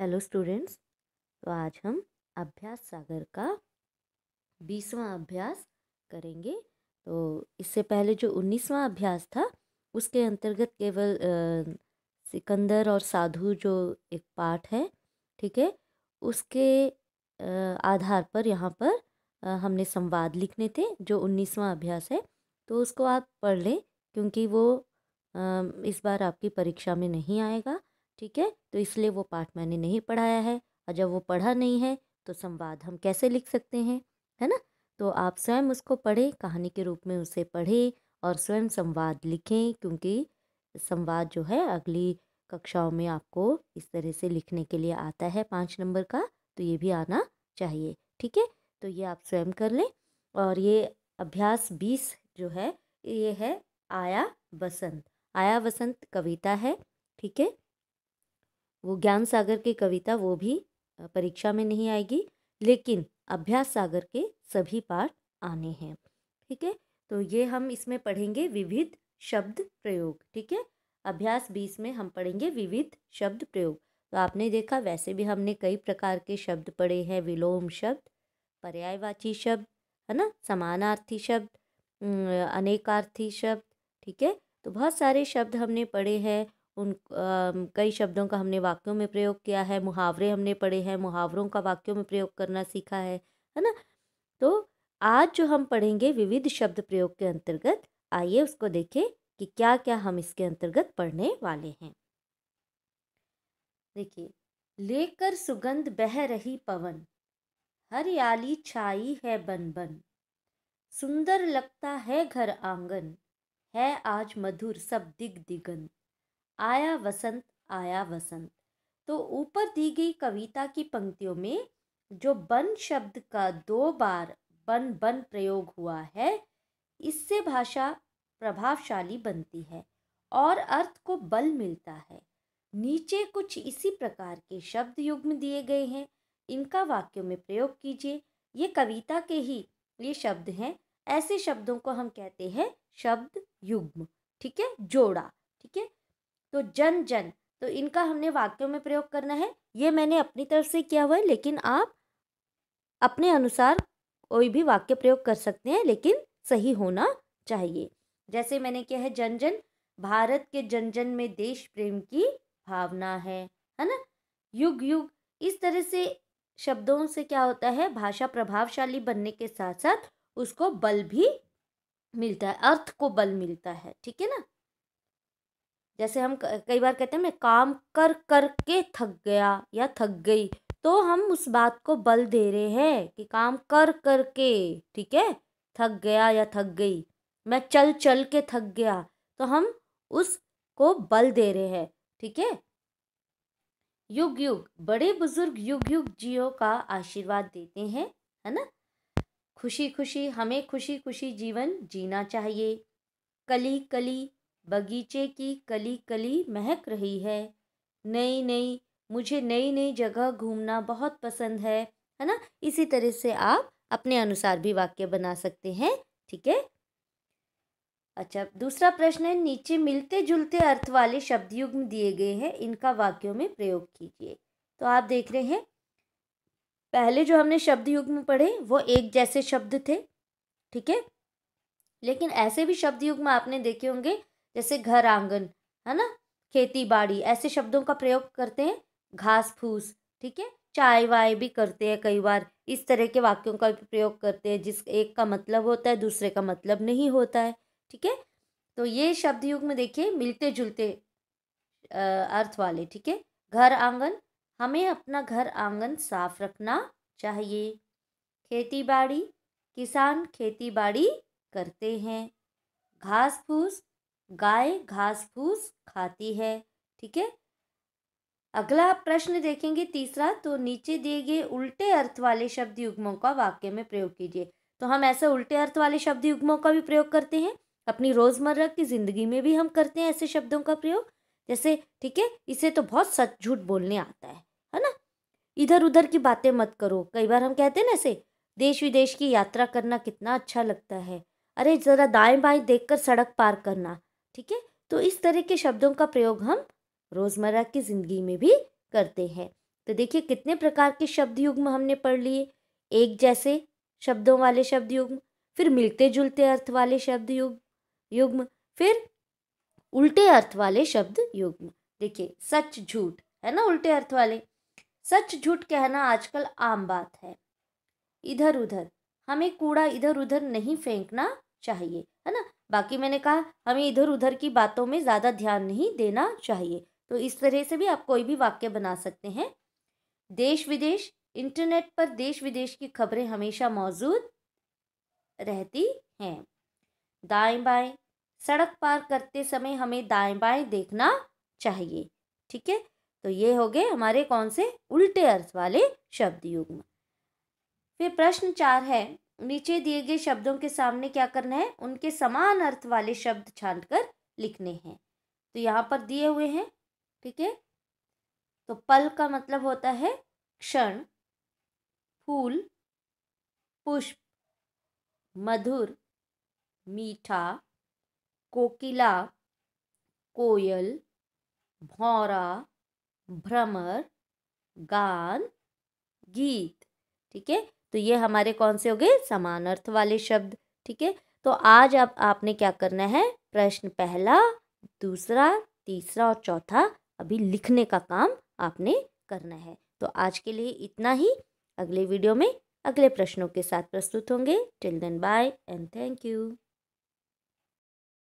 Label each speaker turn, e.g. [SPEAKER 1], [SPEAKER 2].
[SPEAKER 1] hello students तो आज हम अभ्यास सागर का बीसवां अभ्यास करेंगे तो इससे पहले जो उन्नीसवां अभ्यास था उसके अंतर्गत केवल आ, सिकंदर और साधु जो एक पाठ है ठीक है उसके आ, आधार पर यहाँ पर आ, हमने संवाद लिखने थे जो उन्नीसवां अभ्यास है तो उसको आप पढ़ लें क्योंकि वो आ, इस बार आपकी परीक्षा में नहीं आएगा ठीक है तो इसलिए वो पाठ मैंने नहीं पढ़ाया है और जब वो पढ़ा नहीं है तो संवाद हम कैसे लिख सकते हैं है ना तो आप स्वयं उसको पढ़ें कहानी के रूप में उसे पढ़ें और स्वयं संवाद लिखें क्योंकि संवाद जो है अगली कक्षाओं में आपको इस तरह से लिखने के लिए आता है पाँच नंबर का तो ये भी आना चाहिए ठीक है तो ये आप स्वयं कर लें और ये अभ्यास बीस जो है ये है आया बसंत आया बसंत कविता है ठीक है वो ज्ञान सागर की कविता वो भी परीक्षा में नहीं आएगी लेकिन अभ्यास सागर के सभी पाठ आने हैं ठीक है तो ये हम इसमें पढ़ेंगे विविध शब्द प्रयोग ठीक है अभ्यास बीस में हम पढ़ेंगे विविध शब्द प्रयोग तो आपने देखा वैसे भी हमने कई प्रकार के शब्द पढ़े हैं विलोम शब्द पर्यायवाची शब्द है ना समानार्थी शब्द अनेकार्थी शब्द ठीक है तो बहुत सारे शब्द हमने पढ़े हैं उन कई शब्दों का हमने वाक्यों में प्रयोग किया है मुहावरे हमने पढ़े हैं मुहावरों का वाक्यों में प्रयोग करना सीखा है है ना तो आज जो हम पढ़ेंगे विविध शब्द प्रयोग के अंतर्गत आइए उसको देखें कि क्या क्या हम इसके अंतर्गत पढ़ने वाले हैं देखिए लेकर सुगंध बह रही पवन हरियाली छाई है बन बन सुंदर लगता है घर आंगन है आज मधुर सब दिग दिगंत आया वसंत आया वसंत तो ऊपर दी गई कविता की पंक्तियों में जो बन शब्द का दो बार बन बन प्रयोग हुआ है इससे भाषा प्रभावशाली बनती है और अर्थ को बल मिलता है नीचे कुछ इसी प्रकार के शब्द युग्म दिए गए हैं इनका वाक्यों में प्रयोग कीजिए ये कविता के ही ये शब्द हैं ऐसे शब्दों को हम कहते हैं शब्द युग्म ठीक है जोड़ा ठीक है तो जन जन तो इनका हमने वाक्यों में प्रयोग करना है ये मैंने अपनी तरफ से किया हुआ है लेकिन आप अपने अनुसार कोई भी वाक्य प्रयोग कर सकते हैं लेकिन सही होना चाहिए जैसे मैंने किया है जन जन भारत के जन जन में देश प्रेम की भावना है है ना युग युग इस तरह से शब्दों से क्या होता है भाषा प्रभावशाली बनने के साथ साथ उसको बल भी मिलता है अर्थ को बल मिलता है ठीक है ना जैसे हम कई बार कहते हैं मैं काम कर कर के थक गया या थक गई तो हम उस बात को बल दे रहे हैं कि काम कर कर के ठीक है थक गया या थक गई मैं चल चल के थक गया तो हम उस को बल दे रहे हैं ठीक है युग युग बड़े बुजुर्ग युग युग जियो का आशीर्वाद देते हैं है ना खुशी खुशी हमें खुशी खुशी जीवन जीना चाहिए कली कली बगीचे की कली कली महक रही है नई नई मुझे नई नई जगह घूमना बहुत पसंद है है ना इसी तरह से आप अपने अनुसार भी वाक्य बना सकते हैं ठीक है अच्छा दूसरा प्रश्न है नीचे मिलते जुलते अर्थ वाले शब्द युग्म दिए गए हैं इनका वाक्यों में प्रयोग कीजिए तो आप देख रहे हैं पहले जो हमने शब्द युग्म पढ़े वो एक जैसे शब्द थे ठीक है लेकिन ऐसे भी शब्द युग्म आपने देखे होंगे जैसे घर आंगन है ना खेती बाड़ी ऐसे शब्दों का प्रयोग करते हैं घास फूस ठीक है चाय वाय भी करते हैं कई बार इस तरह के वाक्यों का प्रयोग करते हैं जिस एक का मतलब होता है दूसरे का मतलब नहीं होता है ठीक है तो ये शब्द युग में देखिए मिलते जुलते अर्थ वाले ठीक है घर आंगन हमें अपना घर आंगन साफ रखना चाहिए खेती बाड़ी किसान खेती बाड़ी करते हैं घास फूस गाय घास फूस खाती है ठीक है अगला प्रश्न देखेंगे तीसरा तो नीचे दिए गए उल्टे अर्थ वाले शब्द युग्मों का वाक्य में प्रयोग कीजिए तो हम ऐसे उल्टे अर्थ वाले शब्द युग्मों का भी प्रयोग करते हैं अपनी रोज़मर्रा की ज़िंदगी में भी हम करते हैं ऐसे शब्दों का प्रयोग जैसे ठीक है इसे तो बहुत सच झूठ बोलने आता है है ना इधर उधर की बातें मत करो कई बार हम कहते हैं ना ऐसे देश विदेश की यात्रा करना कितना अच्छा लगता है अरे ज़रा दाएं बाएं देखकर सड़क पार करना ठीक है तो इस तरह के शब्दों का प्रयोग हम रोज़मर्रा की ज़िंदगी में भी करते हैं तो देखिए कितने प्रकार के शब्द युग्म हमने पढ़ लिए एक जैसे शब्दों वाले शब्द युग्म फिर मिलते जुलते अर्थ वाले शब्द युग युग्म फिर उल्टे अर्थ वाले शब्द युग्म देखिए सच झूठ है ना उल्टे अर्थ वाले सच झूठ कहना आजकल आम बात है इधर उधर हमें कूड़ा इधर उधर नहीं फेंकना चाहिए बाकी मैंने कहा हमें इधर उधर की बातों में ज़्यादा ध्यान नहीं देना चाहिए तो इस तरह से भी आप कोई भी वाक्य बना सकते हैं देश विदेश इंटरनेट पर देश विदेश की खबरें हमेशा मौजूद रहती हैं दाएं बाएं सड़क पार करते समय हमें दाएं बाएं देखना चाहिए ठीक है तो ये हो गए हमारे कौन से उल्टे अर्थ वाले शब्द युग्म फिर प्रश्न चार है नीचे दिए गए शब्दों के सामने क्या करना है उनके समान अर्थ वाले शब्द छांट कर लिखने हैं तो यहाँ पर दिए हुए हैं ठीक है तो पल का मतलब होता है क्षण फूल पुष्प मधुर मीठा कोकिला कोयल भौरा भ्रमर गान गीत ठीक है तो ये हमारे कौन से हो गए समान अर्थ वाले शब्द ठीक है तो आज आप आपने क्या करना है प्रश्न पहला दूसरा तीसरा और चौथा अभी लिखने का काम आपने करना है तो आज के लिए इतना ही अगले वीडियो में अगले प्रश्नों के साथ प्रस्तुत होंगे till then bye and thank you